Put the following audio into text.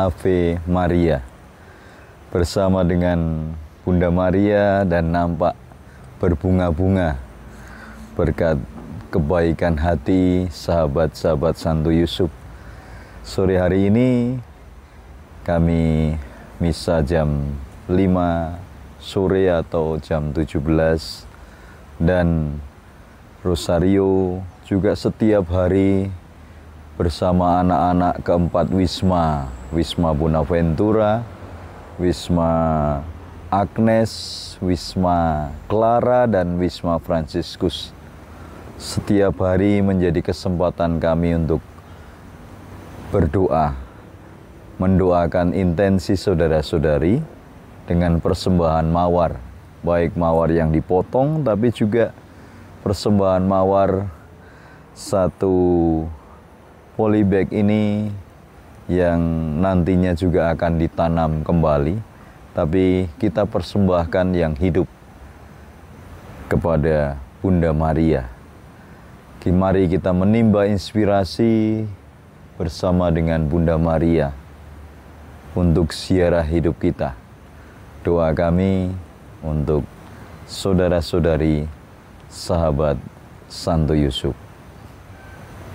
Ave Maria bersama dengan Bunda Maria dan nampak berbunga-bunga berkat kebaikan hati sahabat-sahabat Santo Yusuf. Sore hari ini kami misa jam 5 sore atau jam 17 dan Rosario juga setiap hari bersama anak-anak keempat Wisma, Wisma Bonaventura, Wisma Agnes, Wisma Clara, dan Wisma Franciscus. Setiap hari menjadi kesempatan kami untuk berdoa, mendoakan intensi saudara-saudari dengan persembahan mawar, baik mawar yang dipotong, tapi juga persembahan mawar satu polybag ini yang nantinya juga akan ditanam kembali, tapi kita persembahkan yang hidup kepada Bunda Maria. Mari kita menimba inspirasi bersama dengan Bunda Maria untuk siarah hidup kita. Doa kami untuk saudara-saudari sahabat Santo Yusuf.